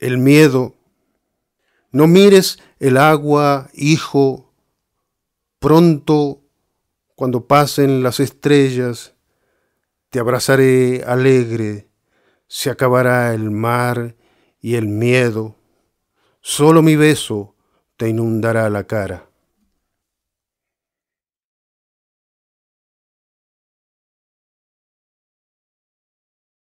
el miedo. No mires el agua, hijo, pronto, cuando pasen las estrellas, te abrazaré alegre, se acabará el mar y el miedo, solo mi beso te inundará la cara.